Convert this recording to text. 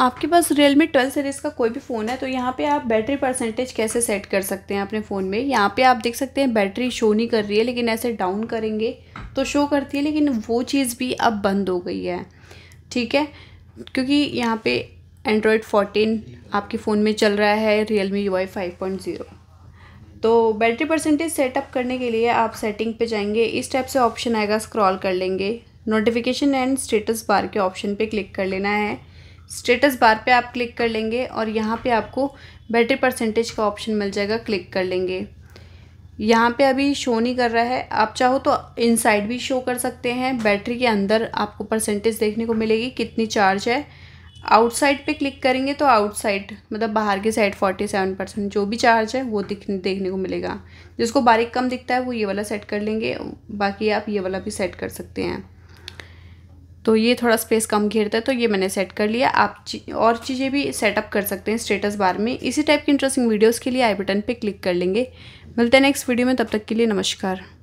आपके पास Realme 12 twelve series का कोई भी फ़ोन है तो यहाँ पे आप बैटरी परसेंटेज कैसे सेट कर सकते हैं अपने फ़ोन में यहाँ पे आप देख सकते हैं बैटरी शो नहीं कर रही है लेकिन ऐसे डाउन करेंगे तो शो करती है लेकिन वो चीज़ भी अब बंद हो गई है ठीक है क्योंकि यहाँ पे एंड्रॉयड 14 आपके फ़ोन में चल रहा है Realme U five point zero तो बैटरी परसेंटेज सेटअप करने के लिए आप सेटिंग पर जाएंगे इस टाइप से ऑप्शन आएगा स्क्रॉल कर लेंगे नोटिफिकेशन एंड स्टेटस बार के ऑप्शन पर क्लिक कर लेना है स्टेटस बार पे आप क्लिक कर लेंगे और यहाँ पे आपको बैटरी परसेंटेज का ऑप्शन मिल जाएगा क्लिक कर लेंगे यहाँ पे अभी शो नहीं कर रहा है आप चाहो तो इनसाइड भी शो कर सकते हैं बैटरी के अंदर आपको परसेंटेज देखने को मिलेगी कितनी चार्ज है आउटसाइड पे क्लिक करेंगे तो आउटसाइड मतलब बाहर के साइड फोर्टी सेवन परसेंट जो भी चार्ज है वो दिख देखने को मिलेगा जिसको बारीक कम दिखता है वो ये वाला सेट कर लेंगे बाकी आप ये वाला भी सेट कर सकते हैं तो ये थोड़ा स्पेस कम घेरता है तो ये मैंने सेट कर लिया आप और चीज़ें भी सेटअप कर सकते हैं स्टेटस बार में इसी टाइप की इंटरेस्टिंग वीडियोज़ के लिए आई बटन पर क्लिक कर लेंगे मिलते हैं नेक्स्ट वीडियो में तब तक के लिए नमस्कार